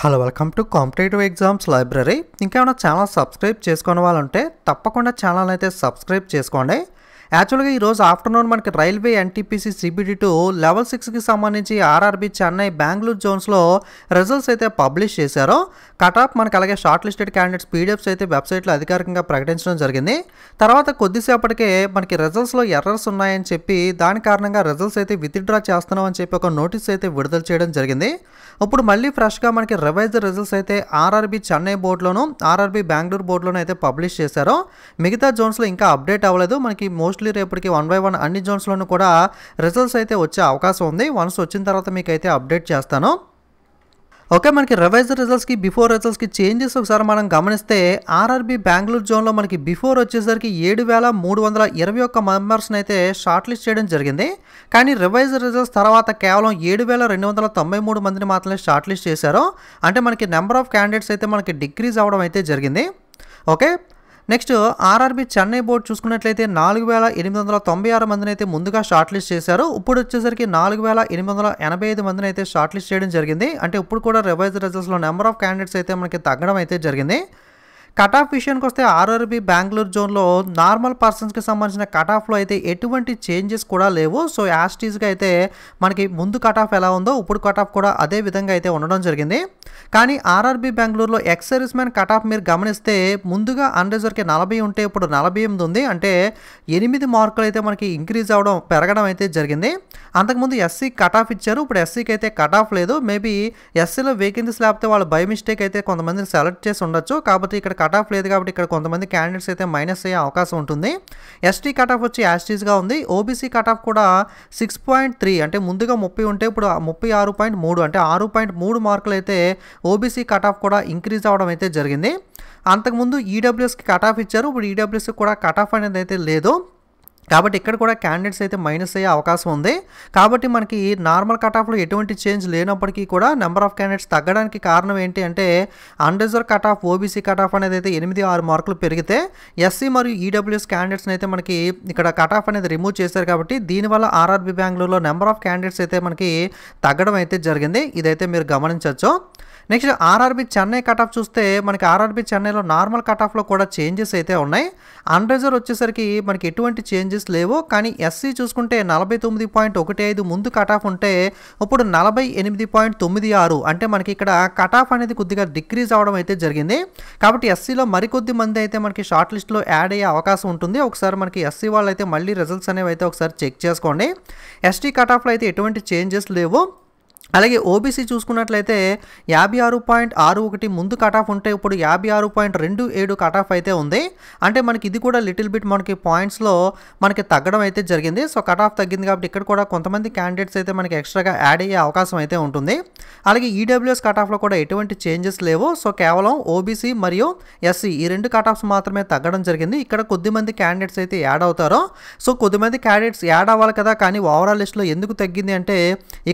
hello welcome to competitive exams library ఇంకేమైనా channel subscribe చేసుకునే వాళ్ళు ఉంటే తప్పకుండా ఛానల్ అయితే సబ్స్క్రైబ్ చేసుకోండి యాక్చువల్గా ఈరోజు ఆఫ్టర్నూన్ మనకి railway NTPC CBT two level సిక్స్కి సంబంధించి ఆర్ఆర్బి చెన్నై బెంగళూరు జోన్స్లో రిజల్ట్స్ అయితే పబ్లిష్ చేశారు కట్ ఆఫ్ మనకి అలాగే షార్ట్ లిస్టెడ్ క్యాండిడేట్స్ పీడిఎఫ్స్ అయితే వెబ్సైట్లో అధికారికంగా ప్రకటించడం జరిగింది తర్వాత కొద్దిసేపటికే మనకి రిజల్ట్స్లో ఎర్రర్స్ ఉన్నాయని చెప్పి దాని కారణంగా రిజల్ట్స్ అయితే విత్డ్రా చేస్తున్నాం అని చెప్పి ఒక నోటీస్ అయితే విడుదల చేయడం జరిగింది ఇప్పుడు మళ్ళీ ఫ్రెష్గా మనకి రివైజ్ రిజల్ట్స్ అయితే ఆర్ఆర్బి చెన్నై బోర్డులోను ఆర్ఆర్బి బెంగళూరు బోర్డులోనూ అయితే పబ్లిష్ చేశారు మిగతా జోన్స్లో ఇంకా అప్డేట్ అవ్వలేదు మనకి మోస్ట్ మోస్ట్లీ రేపటికి వన్ బై వన్ అన్ని జోన్స్లోనూ కూడా రిజల్ట్స్ అయితే వచ్చే అవకాశం ఉంది వన్స్ వచ్చిన తర్వాత మీకు అయితే అప్డేట్ చేస్తాను ఓకే మనకి రివైజ్ రిజల్ట్స్కి బిఫోర్ రిజల్ట్స్కి చేంజెస్ ఒకసారి మనం గమనిస్తే ఆర్ఆర్బి బెంగళూరు జోన్లో మనకి బిఫోర్ వచ్చేసరికి ఏడు వేల మూడు వందల ఇరవై ఒక్క మెంబర్స్ని అయితే షార్ట్ లిస్ట్ చేయడం జరిగింది కానీ రివైజ్ రిజల్ట్స్ తర్వాత కేవలం ఏడు వేల రెండు వందల తొంభై మూడు మందిని మాత్రమే షార్ట్ లిస్ట్ చేశారు అంటే మనకి నెంబర్ ఆఫ్ క్యాండిడేట్స్ అయితే మనకి డిక్రీజ్ అవ్వడం అయితే జరిగింది okay next RRB Chennai board చూసుకున్నట్లయితే నాలుగు వేల ఎనిమిది వందల తొంభై ఆరు మందిని అయితే ముందుగా షార్ట్ లిస్ట్ చేశారు ఇప్పుడు వచ్చేసరికి నాలుగు వేల ఎనిమిది వందల ఎనభై ఐదు మందిని అయితే షార్ట్ లిస్ట్ చేయడం జరిగింది అంటే ఇప్పుడు కూడా రివైజ్ రిజల్ట్స్లో నెంబర్ ఆఫ్ క్యాండిడేట్స్ అయితే మనకి తగ్గడం అయితే జరిగింది కట్ ఆఫ్ విషయానికి వస్తే ఆర్ఆర్బీ బెంగళూరు జోన్లో నార్మల్ పర్సన్స్కి సంబంధించిన కట్ ఆఫ్లో అయితే ఎటువంటి చేంజెస్ కూడా లేవు సో యాస్టీజ్గా అయితే మనకి ముందు కట్ ఆఫ్ ఎలా ఉందో ఇప్పుడు కట్ ఆఫ్ కూడా అదే విధంగా అయితే ఉండడం జరిగింది కానీ ఆర్ఆర్బీ బెంగళూరులో ex service man cut off మీరు గమనిస్తే ముందుగా అన్ రిజర్వ్కి నలభై ఉంటే ఇప్పుడు నలభై ఎనిమిది ఉంది అంటే ఎనిమిది మార్కులు అయితే మనకి ఇంక్రీజ్ అవడం పెరగడం అయితే జరిగింది అంతకుముందు ఎస్సీ కట్ ఆఫ్ ఇచ్చారు ఇప్పుడు ఎస్సీకి అయితే కట్ ఆఫ్ లేదు మేబీ ఎస్సీలో వేకెన్సీస్ లేకపోతే వాళ్ళు బై మిస్టేక్ అయితే కొంతమందిని సెలెక్ట్ చేసి ఉండొచ్చు కాబట్టి ఇక్కడ కట్ ఆఫ్ లేదు కాబట్టి ఇక్కడ కొంతమంది క్యాండిడేట్స్ అయితే మైనస్ అయ్యే అవకాశం ఉంటుంది ఎస్టీ కట్ ఆఫ్ వచ్చి యాస్టీస్గా ఉంది ఓబీసీ కట్ ఆఫ్ కూడా సిక్స్ పాయింట్ త్రీ అంటే ముందుగా ముప్పై ఉంటే ఇప్పుడు ముప్పై ఆరు పాయింట్ మూడు అంటే ఆరు పాయింట్ మూడు మార్కులు అయితే ఓబీసీ కట్ ఆఫ్ కూడా ఇంక్రీజ్ అవడం అయితే జరిగింది అంతకుముందు ఈడబ్ల్యూఎస్కి కట్ ఆఫ్ ఇచ్చారు ఇప్పుడు ఈడబ్ల్యూఎస్కి e కూడా కట్ ఆఫ్ అనేది అయితే లేదు కాబట్టి ఇక్కడ కూడా క్యాండిడేట్స్ అయితే మైనస్ అయ్యే అవకాశం ఉంది కాబట్టి మనకి నార్మల్ కట్ ఆఫ్లో ఎటువంటి చేంజ్ లేనప్పటికీ కూడా నెంబర్ ఆఫ్ క్యాండిడేట్స్ తగ్గడానికి కారణం ఏంటి అంటే unreserve cut off OBC cut off అనేది అయితే ఎనిమిది ఆరు మార్కులు పెరిగితే ఎస్సీ మరియు ఈడబ్ల్యూఎస్ e క్యాండిడేట్స్ని అయితే మనకి ఇక్కడ కట్ ఆఫ్ అనేది రిమూవ్ చేశారు కాబట్టి దీనివల్ల ఆర్ఆర్బీ బెంగళూరులో నెంబర్ ఆఫ్ క్యాండిడేట్స్ అయితే మనకి తగ్గడం అయితే జరిగింది ఇదైతే మీరు గమనించవచ్చు next RRB Chennai cut off చూస్తే మనకి ఆర్ఆర్బి చెన్నైలో నార్మల్ కట్ ఆఫ్లో కూడా చేంజెస్ అయితే ఉన్నాయి అన్రెజర్ వచ్చేసరికి మనకి ఎటువంటి చేంజెస్ లేవు కానీ ఎస్సీ చూసుకుంటే నలభై తొమ్మిది పాయింట్ ఒకటి ఐదు ముందు కట్ ఆఫ్ ఉంటే ఇప్పుడు నలభై ఎనిమిది పాయింట్ తొమ్మిది ఆరు అంటే మనకి ఇక్కడ కట్ ఆఫ్ అనేది కొద్దిగా డిక్రీజ్ అవడం అయితే జరిగింది కాబట్టి ఎస్సీలో మరికొద్ది మంది అయితే మనకి షార్ట్ లిస్ట్లో యాడ్ అయ్యే అవకాశం ఉంటుంది ఒకసారి మనకి ఎస్సీ వాళ్ళు అయితే మళ్ళీ రిజల్ట్స్ అనేవి అయితే ఒకసారి చెక్ చేసుకోండి ఎస్టీ కట్ ఆఫ్లో అయితే ఎటువంటి చేంజెస్ లేవు అలాగే ఓబీసీ చూసుకున్నట్లయితే యాభై ఆరు పాయింట్ ఆరు ఒకటి ముందు కట్ ఆఫ్ ఉంటే ఇప్పుడు యాభై ఆరు పాయింట్ రెండు ఏడు కటాఫ్ అయితే ఉంది అంటే మనకి ఇది కూడా లిటిల్ బిట్ మనకి పాయింట్స్లో మనకి తగ్గడం అయితే జరిగింది సో కటాఫ్ తగ్గింది కాబట్టి ఇక్కడ కూడా కొంతమంది క్యాండిడేట్స్ అయితే మనకి ఎక్స్ట్రాగా యాడ్ అయ్యే అవకాశం అయితే ఉంటుంది అలాగే ఈడబ్ల్యూఎస్ కట్ ఆఫ్లో కూడా ఎటువంటి చేంజెస్ లేవు సో కేవలం ఓబీసీ మరియు ఎస్సీ ఈ రెండు కట్ ఆఫ్స్ మాత్రమే తగ్గడం జరిగింది ఇక్కడ కొద్దిమంది క్యాండిడేట్స్ అయితే యాడ్ అవుతారు సో కొద్దిమంది క్యాండిడేట్స్ యాడ్ అవ్వాలి కదా కానీ ఓవరాల్ లిస్ట్లో ఎందుకు తగ్గింది అంటే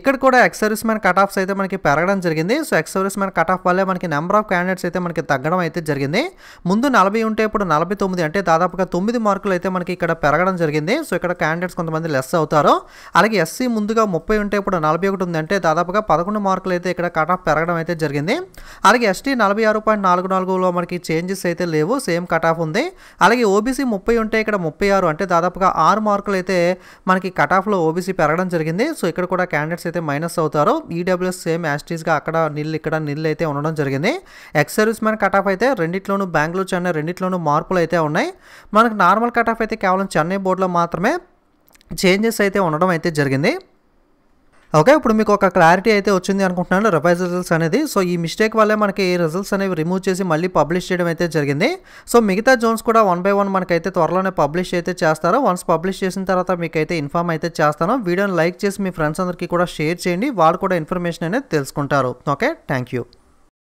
ఇక్కడ కూడా ఎక్సర్వీస్ మన కట్ ఆఫ్స్ అయితే మనకి పెరగడం జరిగింది సో ఎక్స్ మన కట్ ఆఫ్ వల్లే మనకి నెంబర్ ఆఫ్ క్యాండిడేట్స్ అయితే మనకి తగ్గడం అయితే జరిగింది ముందు నలభై ఉంటే ఇప్పుడు నలభై తొమ్మిది అంటే దాదాపుగా తొమ్మిది మార్కులు అయితే మనకి ఇక్కడ పెరగడం జరిగింది సో ఇక్కడ క్యాండిడేట్స్ కొంతమంది లెస్ అవుతారు అలాగే ఎస్సీ ముందుగా ముప్పై ఉంటే ఇప్పుడు నలభై ఒకటి ఉంది అంటే దాదాపుగా పదకొండు మార్కులు అయితే ఇక్కడ కట్ ఆఫ్ పెరగడం అయితే జరిగింది అలాగే ఎస్టీ నలభై ఆరు పాయింట్ నాలుగు నాలుగులో మనకి చేంజెస్ అయితే లేవు సేమ్ కట్ ఆఫ్ ఉంది అలాగే ఓబీసీ ముప్పై ఉంటే ఇక్కడ ముప్పై ఆరు అంటే దాదాపుగా ఆరు మార్కులు అయితే మనకి కట్ ఆఫ్లో ఓబీసీ పెరగడం జరిగింది సో ఇక్కడ కూడా క్యాండిడేట్స్ అయితే మైనస్ అవుతారు ఆప్షన్లో ఈడబ్ల్యూఎస్ సేమ్ యాస్టీస్గా అక్కడ నీళ్ళు ఇక్కడ నీళ్ళు అయితే ఉండడం జరిగింది ఎక్స్ సర్వీస్ మ్యాన్ ఆఫ్ అయితే రెండిట్లోనూ బెంగళూరు చెన్నై రెండిట్లోనూ మార్పులు అయితే ఉన్నాయి మనకు నార్మల్ కటాఫ్ అయితే కేవలం చెన్నై బోర్డులో మాత్రమే చేంజెస్ అయితే ఉండడం అయితే జరిగింది ఓకే ఇప్పుడు మీకు ఒక క్లారిటీ అయితే వచ్చింది అనుకుంటున్నాను రివైజ్ రిజల్ట్స్ అనేది సో ఈ మిస్టేక్ వల్లే మనకి ఈ రిజల్ట్స్ అనేవి రిమూవ్ చేసి మళ్ళీ పబ్లిష్ చేయడం అయితే జరిగింది సో మిగతా జోన్స్ కూడా వన్ బై వన్ మనకైతే త్వరలోనే పబ్లిష్ అయితే చేస్తారు వన్స్ పబ్లిష్ చేసిన తర్వాత మీకైతే ఇన్ఫామ్ అయితే చేస్తాను వీడియోని లైక్ చేసి మీ ఫ్రెండ్స్ అందరికీ కూడా షేర్ చేయండి వాళ్ళు కూడా ఇన్ఫర్మేషన్ అనేది తెలుసుకుంటారు ఓకే థ్యాంక్ యూ